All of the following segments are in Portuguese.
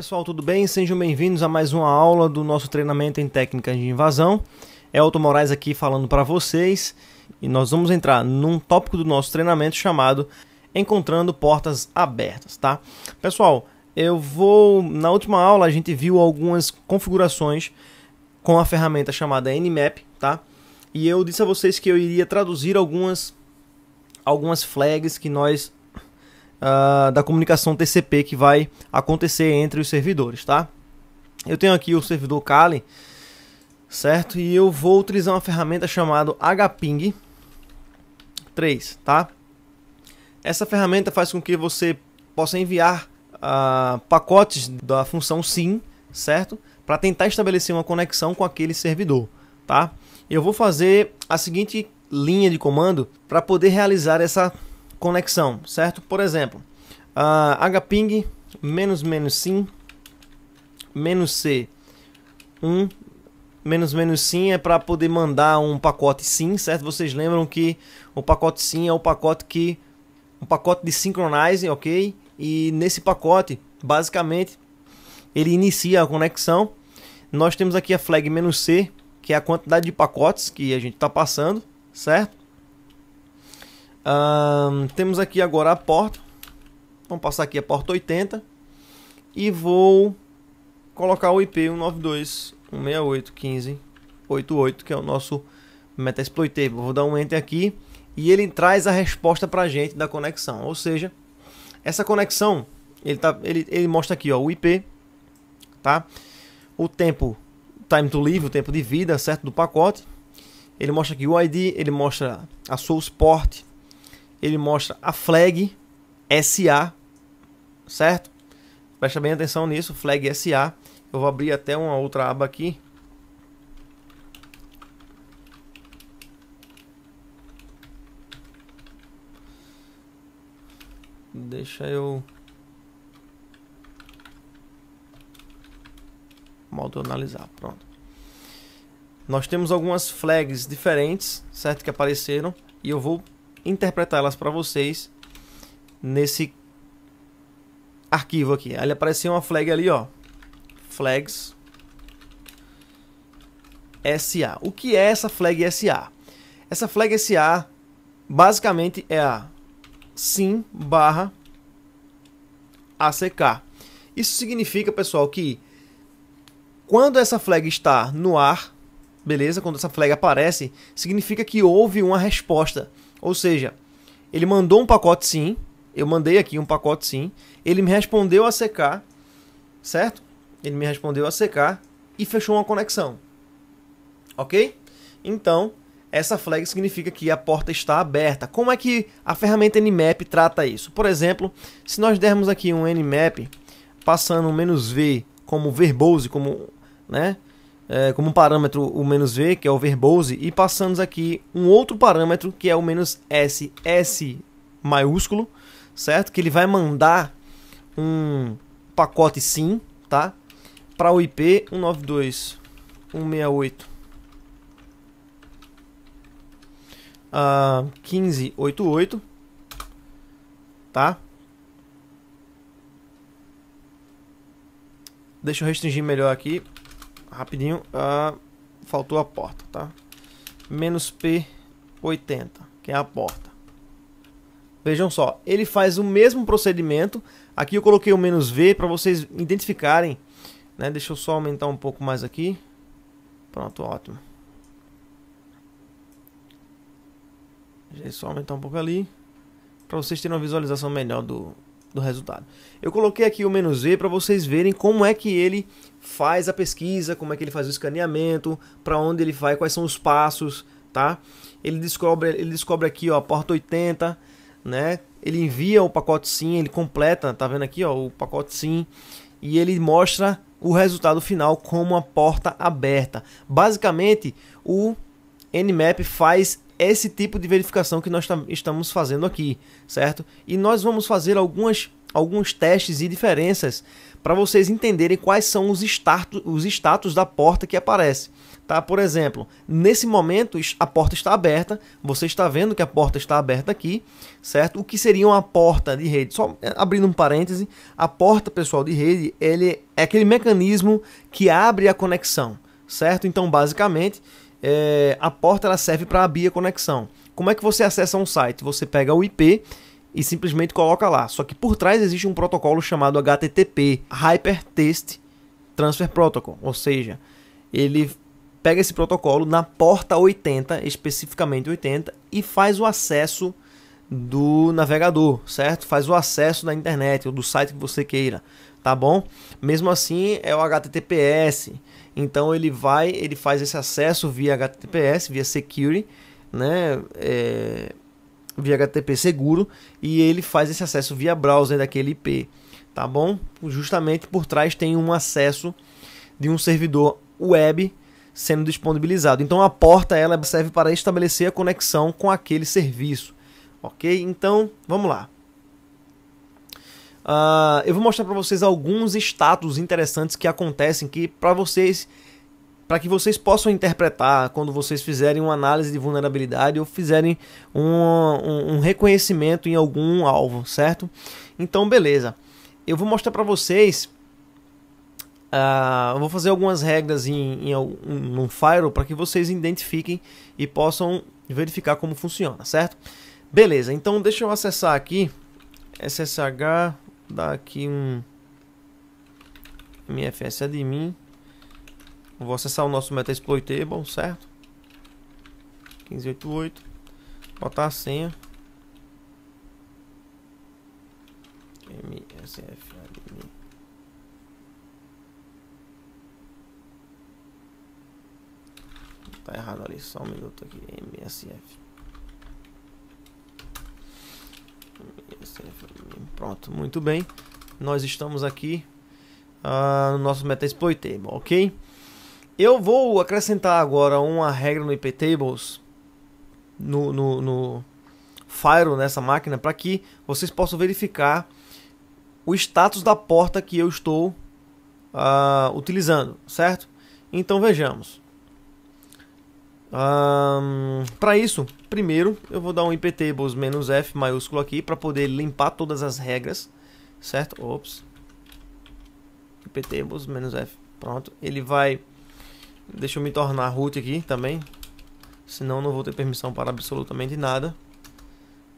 pessoal, tudo bem? Sejam bem-vindos a mais uma aula do nosso treinamento em técnicas de invasão. É Elton Moraes aqui falando para vocês e nós vamos entrar num tópico do nosso treinamento chamado Encontrando Portas Abertas, tá? Pessoal, eu vou. Na última aula a gente viu algumas configurações com a ferramenta chamada Nmap, tá? E eu disse a vocês que eu iria traduzir algumas, algumas flags que nós uh, da comunicação TCP que vai acontecer entre os servidores, tá? Eu tenho aqui o servidor Kali, certo? E eu vou utilizar uma ferramenta chamada hping 3, tá? Essa ferramenta faz com que você possa enviar uh, pacotes da função SIM, certo? Para tentar estabelecer uma conexão com aquele servidor, tá? Eu vou fazer a seguinte linha de comando para poder realizar essa conexão, certo? Por exemplo, uh, hping menos menos sim menos c 1 menos menos sim é para poder mandar um pacote sim, certo? Vocês lembram que o pacote sim é o pacote que um pacote de synchronize, ok? E nesse pacote, basicamente, ele inicia a conexão. Nós temos aqui a flag menos "c", que é a quantidade de pacotes que a gente está passando, certo? temos aqui agora a porta. Vamos passar aqui a porta 80. E vou colocar o IP 192.168.15.88, que é o nosso Metaexploitable. Vou dar um Enter aqui e ele traz a resposta para a gente da conexão. Ou seja, essa conexão, ele, tá, ele, ele mostra aqui ó, o IP, tá? o tempo, time to live, o tempo de vida certo do pacote. Ele mostra aqui o ID, ele mostra a source port, ele mostra a flag SA, certo? Presta bem atenção nisso, flag SA. Eu vou abrir até uma outra aba aqui. Deixa eu modo analisar, pronto. Nós temos algumas flags diferentes, certo, que apareceram e eu vou interpretá-las para vocês nesse arquivo aqui. Aí apareceu uma flag ali, ó. Flags SA. O que é essa flag SA? Essa flag SA basicamente é a sim barra ACK. Isso significa, pessoal, que quando essa flag está no ar, beleza? Quando essa flag aparece, significa que houve uma resposta. Ou seja, ele mandou um pacote sim, eu mandei aqui um pacote sim, ele me respondeu a secar, certo? Ele me respondeu a secar e fechou uma conexão. OK? Então, essa flag significa que a porta está aberta. Como é que a ferramenta nmap trata isso? Por exemplo, se nós dermos aqui um nmap passando um "-v" como verbose, como, né, é, como parâmetro o menos "-v", que é o verbose, e passamos aqui um outro parâmetro, que é o menos "-s", "s", maiúsculo, certo? Que ele vai mandar um pacote sim, tá? Para o IP 192.168 uh, tá? Deixa eu restringir melhor aqui rapidinho, ah, faltou a porta, tá? Menos P80, que é a porta. Vejam só, ele faz o mesmo procedimento. Aqui eu coloquei o menos V para vocês identificarem. Né? Deixa eu só aumentar um pouco mais aqui. Pronto, ótimo. Deixa eu é só aumentar um pouco ali. Para vocês terem uma visualização melhor do, do resultado. Eu coloquei aqui o menos Z para vocês verem como é que ele faz a pesquisa, como é que ele faz o escaneamento, para onde ele vai, quais são os passos, tá? Ele descobre, ele descobre aqui, ó, a porta 80, né? Ele envia o pacote SIM, ele completa, tá vendo aqui, ó, o pacote SIM, e ele mostra o resultado final como a porta aberta. Basicamente, o Nmap faz esse tipo de verificação que nós estamos fazendo aqui, certo? E nós vamos fazer algumas, alguns testes e diferenças para vocês entenderem quais são os status, os status da porta que aparece. Tá? Por exemplo, nesse momento a porta está aberta, você está vendo que a porta está aberta aqui, certo? O que seria uma porta de rede? Só eh, abrindo um parêntese, a porta pessoal de rede ele é aquele mecanismo que abre a conexão, certo? Então, basicamente, é, a porta ela serve para abrir a conexão. Como é que você acessa um site? Você pega o IP e simplesmente coloca lá. Só que por trás existe um protocolo chamado HTTP, Hypertext Transfer Protocol, ou seja, ele pega esse protocolo na porta 80, especificamente 80, e faz o acesso do navegador, certo? Faz o acesso da internet ou do site que você queira, tá bom? Mesmo assim, é o HTTPS, então ele vai, ele faz esse acesso via HTTPS, via Secure, né? É, via HTTP seguro e ele faz esse acesso via browser daquele IP, tá bom? Justamente por trás tem um acesso de um servidor web sendo disponibilizado. Então a porta ela serve para estabelecer a conexão com aquele serviço, ok? Então vamos lá. Uh, eu vou mostrar para vocês alguns status interessantes que acontecem que para vocês para que vocês possam interpretar quando vocês fizerem uma análise de vulnerabilidade ou fizerem um, um, um reconhecimento em algum alvo, certo? Então, beleza. Eu vou mostrar para vocês. Uh, vou fazer algumas regras em, em, um, um firewall para que vocês identifiquem e possam verificar como funciona, certo? Beleza, então deixa eu acessar aqui SSH dar aqui um MFS admin. É vou acessar o nosso metaexploitable, certo? 1588. Botar a senha. MSF admin. Tá errado ali, só um minuto aqui. MSF. Pronto, muito bem. Nós estamos aqui uh, no nosso Metasploitable, ok? Eu vou acrescentar agora uma regra no IPTables, no, no, no Fire nessa máquina, para que vocês possam verificar o status da porta que eu estou uh, utilizando, certo? Então vejamos. Um, para isso, primeiro eu vou dar um iptables "-f", maiúsculo aqui, para poder limpar todas as regras, certo? Ops. iptables "-f", pronto. Ele vai... Deixa eu me tornar root aqui também, senão não vou ter permissão para absolutamente nada.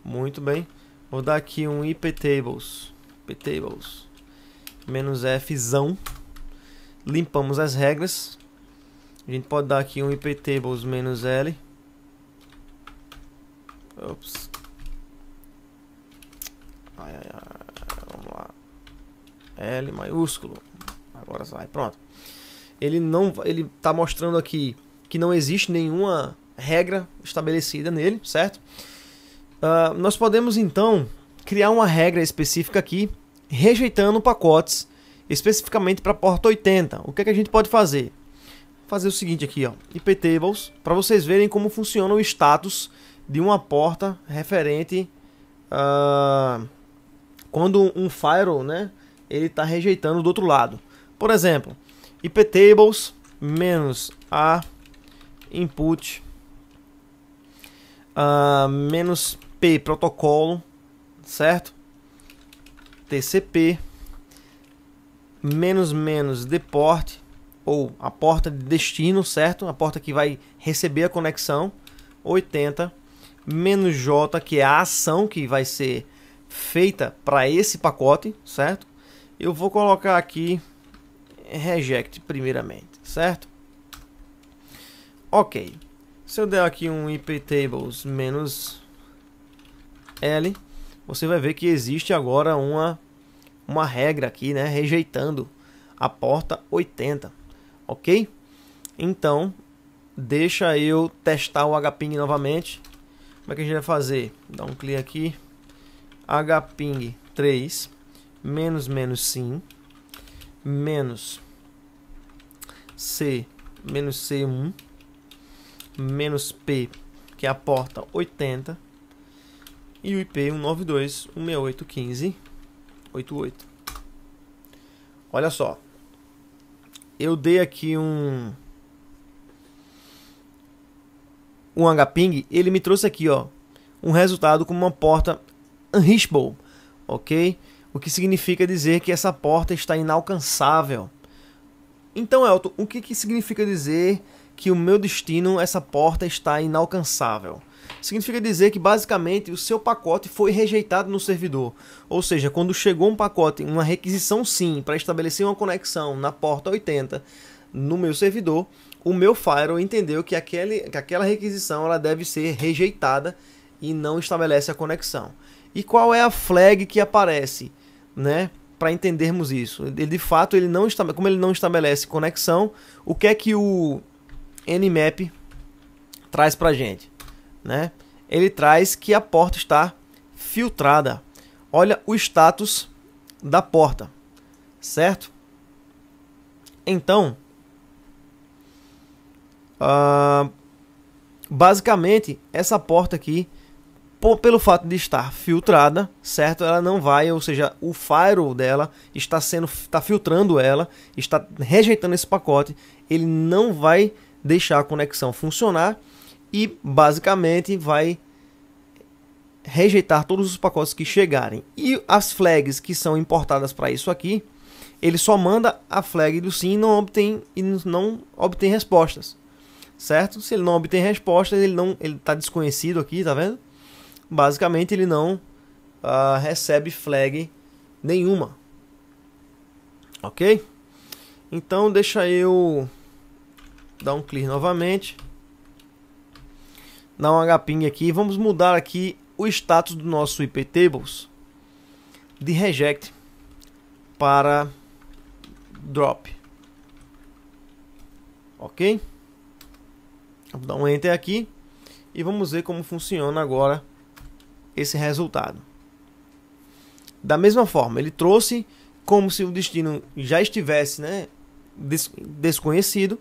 Muito bem. Vou dar aqui um iptables, iptables, "-f", limpamos as regras, a gente pode dar aqui um iptables L. Ops. Ai, ai, ai. Vamos lá. L maiúsculo. Agora sai. Pronto. Ele não ele tá mostrando aqui que não existe nenhuma regra estabelecida nele, certo? Uh, nós podemos então criar uma regra específica aqui, rejeitando pacotes especificamente para a porta 80. O que, é que a gente pode fazer? fazer o seguinte aqui, ó, IP tables, para vocês verem como funciona o status de uma porta referente a uh, quando um firewall, né, ele está rejeitando do outro lado. Por exemplo, IP tables menos a input uh, menos p protocolo, certo? TCP menos menos deport ou a porta de destino, certo? A porta que vai receber a conexão, 80 menos J, que é a ação que vai ser feita para esse pacote, certo? Eu vou colocar aqui eh, reject primeiramente, certo? Ok. Se eu der aqui um iptables menos L, você vai ver que existe agora uma, uma regra aqui, né? Rejeitando a porta 80 ok? Então, deixa eu testar o hping novamente. Como é que a gente vai fazer? Dá um clique aqui. hping 3 menos menos sim menos c menos c1 menos p que é a porta 80 e o IP 192.168.15.88. Olha só, eu dei aqui um um Hping, ele me trouxe aqui, ó, um resultado com uma porta unreachable, OK? O que significa dizer que essa porta está inalcançável. Então, Elton, o que, que significa dizer que o meu destino, essa porta está inalcançável? Significa dizer que basicamente o seu pacote foi rejeitado no servidor. Ou seja, quando chegou um pacote, uma requisição sim, para estabelecer uma conexão na porta 80 no meu servidor, o meu firewall entendeu que, aquele, que aquela requisição ela deve ser rejeitada e não estabelece a conexão. E qual é a flag que aparece, né? para entendermos isso. Ele, de fato, ele não como ele não estabelece conexão, o que é que o Nmap traz para gente? Né? Ele traz que a porta está filtrada. Olha o status da porta, certo? Então, uh, basicamente, essa porta aqui por, pelo fato de estar filtrada, certo? Ela não vai, ou seja, o firewall dela está sendo, está filtrando ela, está rejeitando esse pacote, ele não vai deixar a conexão funcionar e basicamente vai rejeitar todos os pacotes que chegarem. E as flags que são importadas para isso aqui, ele só manda a flag do sim e não obtém e não obtém respostas. Certo? Se ele não obtém respostas, ele não ele tá desconhecido aqui, tá vendo? basicamente ele não uh, recebe flag nenhuma. Ok? Então deixa eu dar um clear novamente. Dar um hping aqui. Vamos mudar aqui o status do nosso iptables de reject para drop. Ok? Vou dar um enter aqui e vamos ver como funciona agora esse resultado. Da mesma forma, ele trouxe como se o destino já estivesse né, des desconhecido.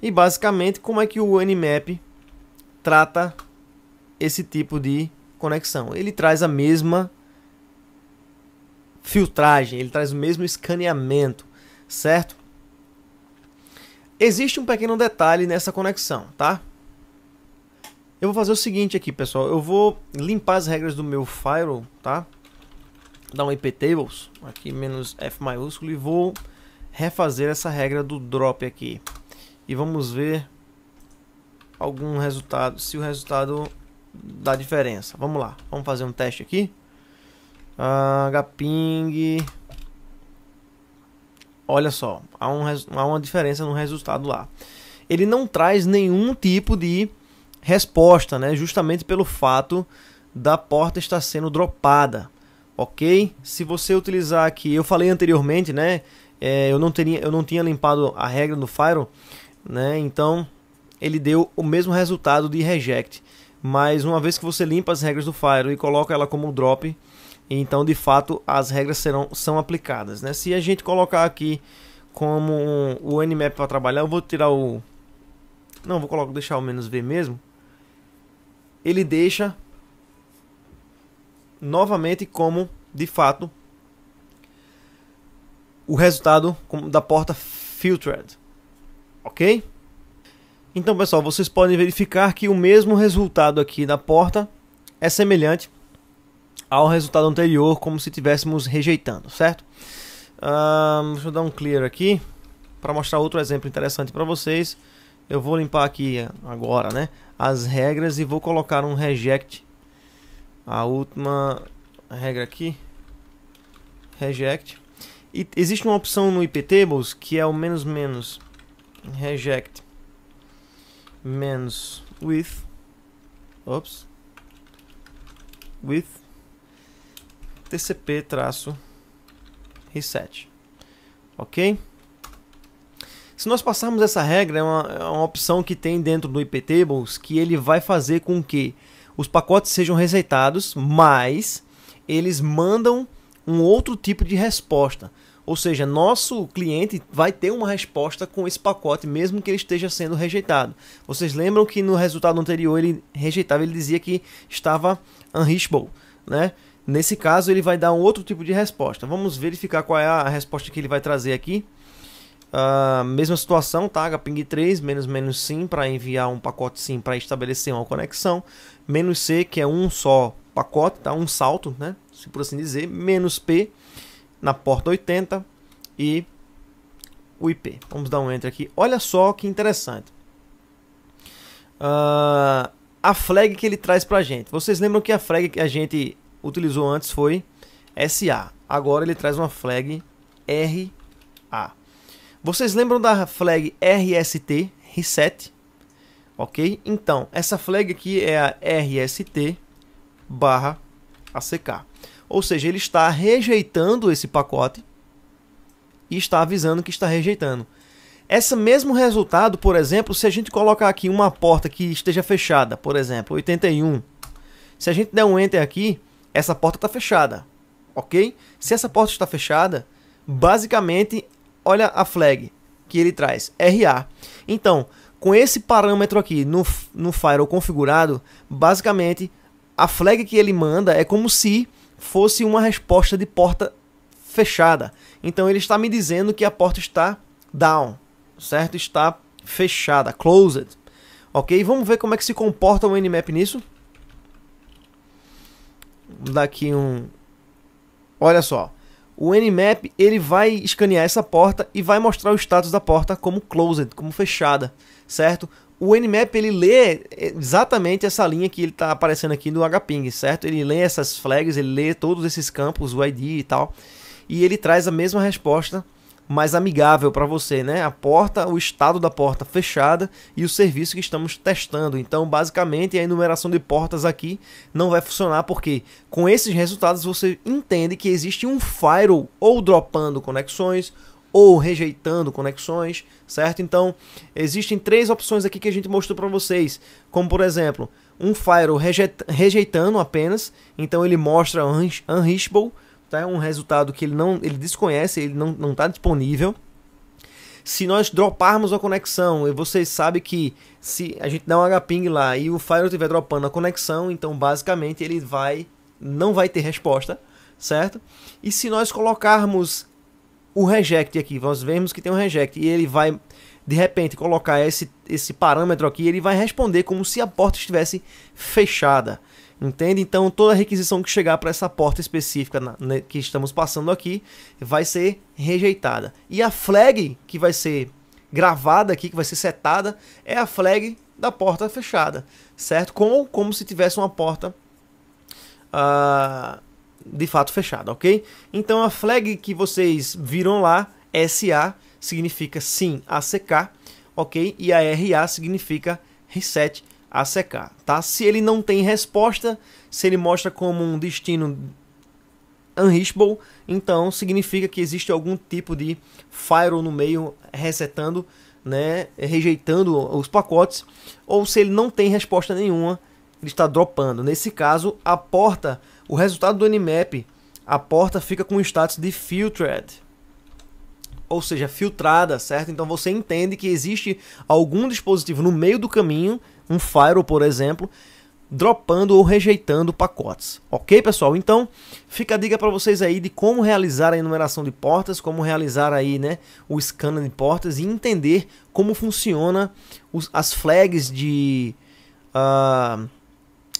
E basicamente, como é que o Animap trata esse tipo de conexão? Ele traz a mesma filtragem, ele traz o mesmo escaneamento, certo? Existe um pequeno detalhe nessa conexão, tá? Eu vou fazer o seguinte aqui, pessoal. Eu vou limpar as regras do meu firewall, tá? Dar um IP tables, aqui menos F maiúsculo e vou refazer essa regra do drop aqui. E vamos ver algum resultado, se o resultado dá diferença. Vamos lá, vamos fazer um teste aqui. Ah, hping. Olha só, há, um, há uma diferença no resultado lá. Ele não traz nenhum tipo de resposta, né? Justamente pelo fato da porta estar sendo dropada, ok? Se você utilizar aqui, eu falei anteriormente, né? É, eu não teria, eu não tinha limpado a regra do Fire, né? Então ele deu o mesmo resultado de reject, mas uma vez que você limpa as regras do Fire e coloca ela como drop, então de fato as regras serão são aplicadas, né? Se a gente colocar aqui como o nmap para trabalhar, eu vou tirar o não, vou colocar deixar o menos v mesmo ele deixa novamente como, de fato, o resultado da porta filtered. Ok? Então, pessoal, vocês podem verificar que o mesmo resultado aqui da porta é semelhante ao resultado anterior, como se estivéssemos rejeitando, certo? Uh, deixa eu dar um clear aqui para mostrar outro exemplo interessante para vocês. Eu vou limpar aqui agora, né? as regras e vou colocar um reject. A última regra aqui, reject. E existe uma opção no iptables que é o menos menos reject menos with ops with tcp traço reset. OK? Se nós passarmos essa regra, é uma, é uma opção que tem dentro do iptables que ele vai fazer com que os pacotes sejam rejeitados, mas eles mandam um outro tipo de resposta. Ou seja, nosso cliente vai ter uma resposta com esse pacote, mesmo que ele esteja sendo rejeitado. Vocês lembram que no resultado anterior ele rejeitava, ele dizia que estava unreachable, né? Nesse caso, ele vai dar um outro tipo de resposta. Vamos verificar qual é a resposta que ele vai trazer aqui. Uh, mesma situação, tá? Ping 3, menos menos sim, para enviar um pacote sim para estabelecer uma conexão. Menos C, que é um só pacote, tá? Um salto, né? Se por assim dizer. Menos P na porta 80 e o IP. Vamos dar um enter aqui. Olha só que interessante. Uh, a flag que ele traz pra gente. Vocês lembram que a flag que a gente utilizou antes foi SA. Agora ele traz uma flag RA. Vocês lembram da flag RST, reset? Ok? Então, essa flag aqui é a RST barra ACK. Ou seja, ele está rejeitando esse pacote e está avisando que está rejeitando. Esse mesmo resultado, por exemplo, se a gente colocar aqui uma porta que esteja fechada, por exemplo, 81. Se a gente der um Enter aqui, essa porta está fechada, ok? Se essa porta está fechada, basicamente olha a flag que ele traz, RA. Então, com esse parâmetro aqui no, no firewall configurado, basicamente a flag que ele manda é como se fosse uma resposta de porta fechada. Então ele está me dizendo que a porta está down, certo? Está fechada, closed. Ok? Vamos ver como é que se comporta o Nmap nisso. Dar aqui um... Olha só. O Nmap ele vai escanear essa porta e vai mostrar o status da porta como closed, como fechada, certo? O Nmap ele lê exatamente essa linha que ele está aparecendo aqui no Hping, certo? Ele lê essas flags, ele lê todos esses campos, o ID e tal, e ele traz a mesma resposta mais amigável para você, né? A porta, o estado da porta fechada e o serviço que estamos testando. Então, basicamente, a enumeração de portas aqui não vai funcionar porque com esses resultados você entende que existe um firewall ou dropando conexões ou rejeitando conexões, certo? Então, existem três opções aqui que a gente mostrou para vocês, como por exemplo, um firewall rejeitando apenas, então ele mostra unreachable, tá? É um resultado que ele não ele desconhece, ele não não está disponível. Se nós droparmos a conexão, e vocês sabem que se a gente dá um ping lá e o firewall estiver dropando a conexão, então basicamente ele vai não vai ter resposta, certo? E se nós colocarmos o reject aqui, nós vemos que tem um reject e ele vai de repente colocar esse, esse parâmetro aqui, ele vai responder como se a porta estivesse fechada. Entende? Então toda requisição que chegar para essa porta específica na, né, que estamos passando aqui vai ser rejeitada. E a flag que vai ser gravada aqui, que vai ser setada, é a flag da porta fechada, certo? Como, como se tivesse uma porta uh, de fato fechada, ok? Então a flag que vocês viram lá, SA, significa sim ACK, ok? E a RA significa reset, a secar, tá? Se ele não tem resposta, se ele mostra como um destino unreachable, então significa que existe algum tipo de firewall no meio resetando, né, rejeitando os pacotes, ou se ele não tem resposta nenhuma, ele está dropando. Nesse caso, a porta, o resultado do nmap, a porta fica com o status de filtered, ou seja, filtrada, certo? Então você entende que existe algum dispositivo no meio do caminho um firewall, por exemplo, dropando ou rejeitando pacotes. Ok, pessoal? Então, fica a dica para vocês aí de como realizar a enumeração de portas, como realizar aí, né, o scanner de portas e entender como funciona os, as flags de, uh,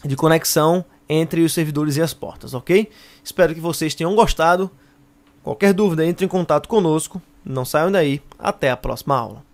de conexão entre os servidores e as portas, ok? Espero que vocês tenham gostado. Qualquer dúvida, entre em contato conosco. Não saiam daí. Até a próxima aula.